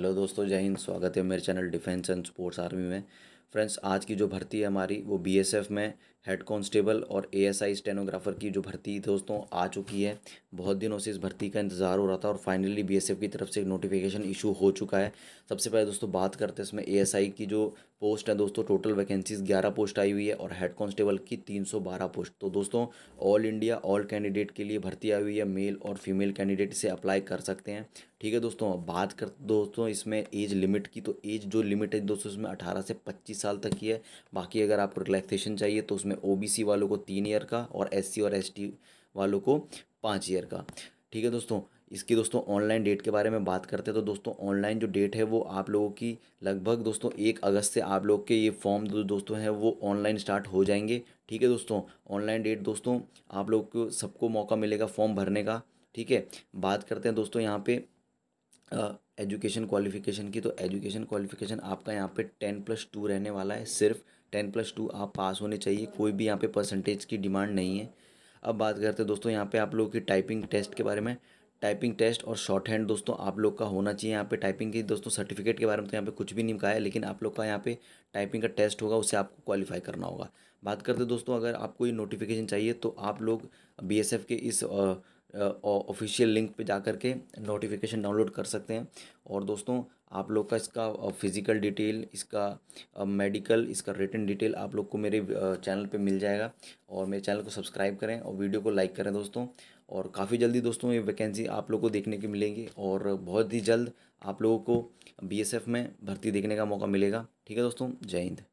hello दोस्तों जय हिंद स्वागत है मेरे channel defence and sports army में फ्रेंड्स आज की जो भर्ती है हमारी वो बीएसएफ में हेड कांस्टेबल और एएसआई स्टेनोग्राफर की जो भर्ती दोस्तों आ चुकी है बहुत दिनों से इस भर्ती का इंतज़ार हो रहा था और फाइनली बीएसएफ की तरफ से नोटिफिकेशन इशू हो चुका है सबसे पहले दोस्तों बात करते हैं इसमें एएसआई की जो पोस्ट है दोस्तों टोटल वैकेंसीज 11 पोस्ट आई हुई है और हेड कांस्टेबल की 312 पोस्ट तो दोस्तों ऑल इंडिया ऑल कैंडिडेट के लिए भर्ती आई हुई है मेल और फीमेल कैंडिडेट से अप्लाई कर सकते हैं ठीक है दोस्तों अब बात कर दोस्तों इसमें एज लिमिट की तो एज जो लिमिट है दोस्तों इसमें अठारह से पच्चीस साल तक की है बाकी अगर आपको रिलैक्सेशन चाहिए तो उसमें जिसमें ओबीसी वालों को तीन ईयर का और एससी और एसटी वालों को पाँच ईयर का ठीक है दोस्तों इसकी दोस्तों ऑनलाइन डेट के बारे में बात करते हैं तो दोस्तों ऑनलाइन जो डेट है वो आप लोगों की लगभग दोस्तों एक अगस्त से आप लोग के ये फॉर्म जो दोस्तों हैं वो ऑनलाइन स्टार्ट हो जाएंगे ठीक है दोस्तों ऑनलाइन डेट दोस्तों आप लोग को सबको मौका मिलेगा फॉर्म भरने का ठीक है बात करते हैं दोस्तों यहाँ पे एजुकेशन क्वालिफ़िकेशन की तो एजुकेशन क्वालिफ़िकेशन आपका यहाँ पे टेन प्लस टू रहने वाला है सिर्फ टेन प्लस टू आप पास होने चाहिए कोई भी यहाँ पे परसेंटेज की डिमांड नहीं है अब बात करते हैं दोस्तों यहाँ पे आप लोगों की टाइपिंग टेस्ट के बारे में टाइपिंग टेस्ट और शॉर्ट हैंड दोस्तों आप लोग का होना चाहिए यहाँ पे टाइपिंग की दोस्तों सर्टिफिकेट के बारे में तो यहाँ पे कुछ भी नहीं कहा है लेकिन आप लोग का यहाँ पे टाइपिंग का टेस्ट होगा उससे आपको क्वालिफाई करना होगा बात करते दोस्तों अगर आपको ये नोटिफिकेशन चाहिए तो आप लोग बी के इस ऑफिशियल लिंक पे जा कर के नोटिफिकेशन डाउनलोड कर सकते हैं और दोस्तों आप लोग का इसका फिज़िकल डिटेल इसका मेडिकल इसका रिटर्न डिटेल आप लोग को मेरे चैनल पे मिल जाएगा और मेरे चैनल को सब्सक्राइब करें और वीडियो को लाइक करें दोस्तों और काफ़ी जल्दी दोस्तों ये वैकेंसी आप लोग को देखने की मिलेंगी और बहुत ही जल्द आप लोगों को बी में भर्ती देखने का मौका मिलेगा ठीक है दोस्तों जय हिंद